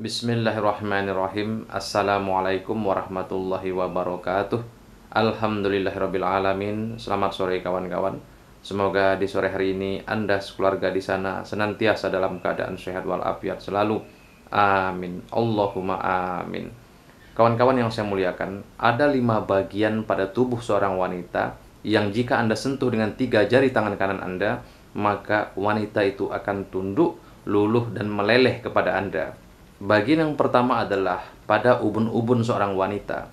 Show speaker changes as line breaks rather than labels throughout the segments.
Bismillahirrahmanirrahim Assalamualaikum warahmatullahi wabarakatuh Alhamdulillahirrabbilalamin Selamat sore kawan-kawan Semoga di sore hari ini Anda sekeluarga di sana Senantiasa dalam keadaan sehat walafiat selalu Amin Allahumma amin Kawan-kawan yang saya muliakan Ada lima bagian pada tubuh seorang wanita Yang jika Anda sentuh dengan tiga jari tangan kanan Anda Maka wanita itu akan tunduk, luluh, dan meleleh kepada Anda Bagian yang pertama adalah pada ubun-ubun seorang wanita.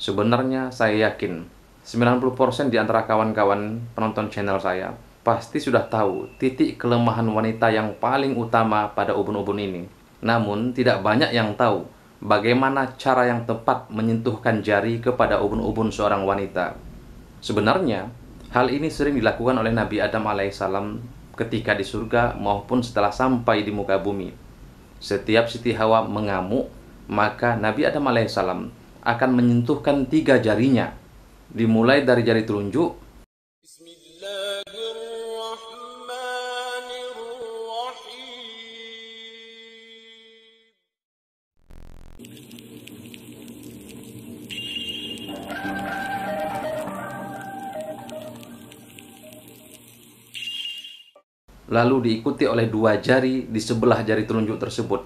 Sebenarnya saya yakin 90% di antara kawan-kawan penonton channel saya pasti sudah tahu titik kelemahan wanita yang paling utama pada ubun-ubun ini. Namun tidak banyak yang tahu bagaimana cara yang tepat menyentuhkan jari kepada ubun-ubun seorang wanita. Sebenarnya, hal ini sering dilakukan oleh Nabi Adam alaihissalam ketika di surga maupun setelah sampai di muka bumi. Setiap Siti Hawa mengamuk, maka Nabi Adam alaihissalam akan menyentuhkan tiga jarinya, dimulai dari jari telunjuk. lalu diikuti oleh dua jari di sebelah jari telunjuk tersebut.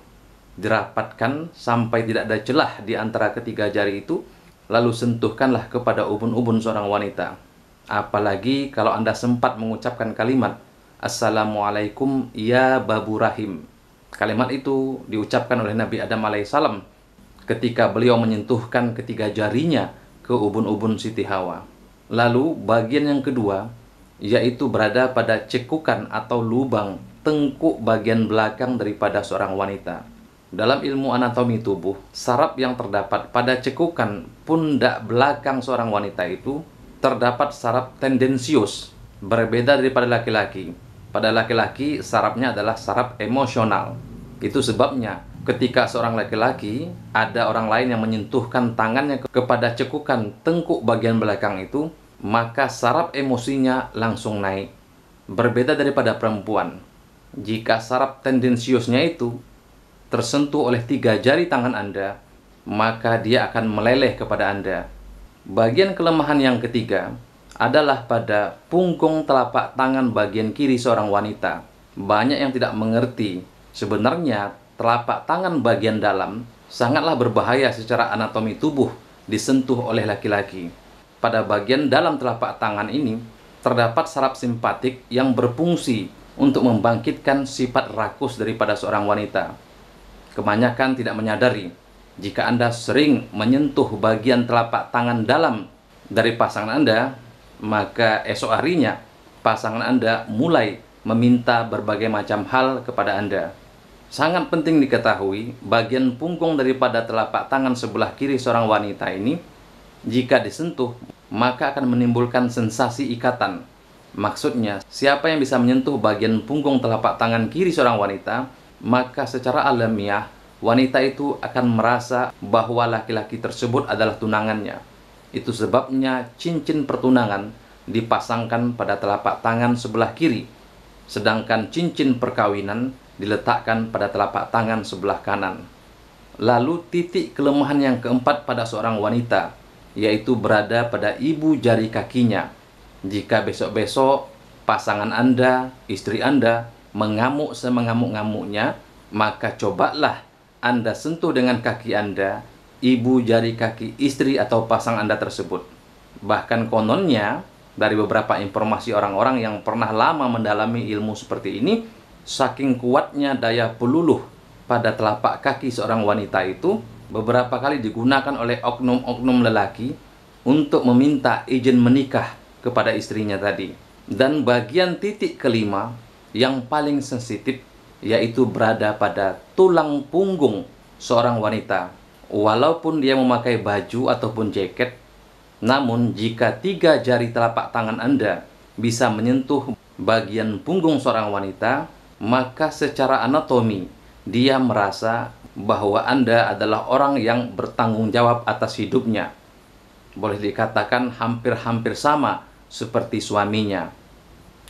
Dirapatkan sampai tidak ada celah di antara ketiga jari itu, lalu sentuhkanlah kepada ubun-ubun seorang wanita. Apalagi kalau Anda sempat mengucapkan kalimat Assalamualaikum ya Babu Rahim. Kalimat itu diucapkan oleh Nabi Adam alaihissalam ketika beliau menyentuhkan ketiga jarinya ke ubun-ubun Siti Hawa. Lalu bagian yang kedua yaitu berada pada cekukan atau lubang tengkuk bagian belakang daripada seorang wanita. Dalam ilmu anatomi tubuh, saraf yang terdapat pada cekukan pundak belakang seorang wanita itu terdapat saraf tendensius, berbeda daripada laki-laki. Pada laki-laki, sarafnya adalah saraf emosional. Itu sebabnya ketika seorang laki-laki ada orang lain yang menyentuhkan tangannya kepada cekukan tengkuk bagian belakang itu, maka saraf emosinya langsung naik. Berbeda daripada perempuan. Jika saraf tendensiusnya itu tersentuh oleh tiga jari tangan Anda, maka dia akan meleleh kepada Anda. Bagian kelemahan yang ketiga adalah pada punggung telapak tangan bagian kiri seorang wanita. Banyak yang tidak mengerti, sebenarnya telapak tangan bagian dalam sangatlah berbahaya secara anatomi tubuh disentuh oleh laki-laki pada bagian dalam telapak tangan ini terdapat saraf simpatik yang berfungsi untuk membangkitkan sifat rakus daripada seorang wanita. Kebanyakan tidak menyadari jika Anda sering menyentuh bagian telapak tangan dalam dari pasangan Anda, maka esok harinya pasangan Anda mulai meminta berbagai macam hal kepada Anda. Sangat penting diketahui, bagian punggung daripada telapak tangan sebelah kiri seorang wanita ini jika disentuh maka akan menimbulkan sensasi ikatan. Maksudnya, siapa yang bisa menyentuh bagian punggung telapak tangan kiri seorang wanita, maka secara alamiah wanita itu akan merasa bahwa laki-laki tersebut adalah tunangannya. Itu sebabnya cincin pertunangan dipasangkan pada telapak tangan sebelah kiri, sedangkan cincin perkawinan diletakkan pada telapak tangan sebelah kanan. Lalu titik kelemahan yang keempat pada seorang wanita yaitu berada pada ibu jari kakinya. Jika besok-besok pasangan Anda, istri Anda mengamuk semengamuk-ngamuknya, maka cobalah Anda sentuh dengan kaki Anda, ibu jari kaki istri atau pasang Anda tersebut. Bahkan kononnya, dari beberapa informasi orang-orang yang pernah lama mendalami ilmu seperti ini, saking kuatnya daya peluluh pada telapak kaki seorang wanita itu, beberapa kali digunakan oleh oknum-oknum lelaki untuk meminta izin menikah kepada istrinya tadi. Dan bagian titik kelima yang paling sensitif yaitu berada pada tulang punggung seorang wanita. Walaupun dia memakai baju ataupun jaket, namun jika tiga jari telapak tangan Anda bisa menyentuh bagian punggung seorang wanita, maka secara anatomi dia merasa bahwa Anda adalah orang yang bertanggung jawab atas hidupnya. Boleh dikatakan hampir-hampir sama seperti suaminya.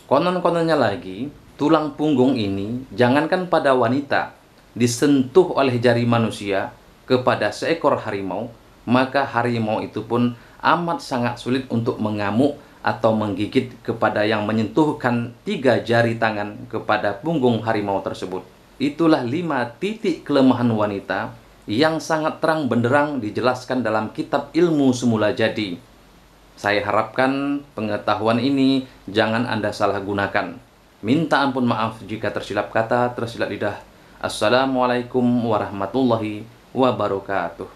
Konon-kononnya lagi, tulang punggung ini jangankan pada wanita disentuh oleh jari manusia kepada seekor harimau, maka harimau itu pun amat sangat sulit untuk mengamuk atau menggigit kepada yang menyentuhkan tiga jari tangan kepada punggung harimau tersebut. Itulah lima titik kelemahan wanita yang sangat terang benderang dijelaskan dalam kitab ilmu semula jadi. Saya harapkan pengetahuan ini jangan Anda salah gunakan. Minta ampun maaf jika tersilap kata, tersilap lidah. Assalamualaikum warahmatullahi wabarakatuh.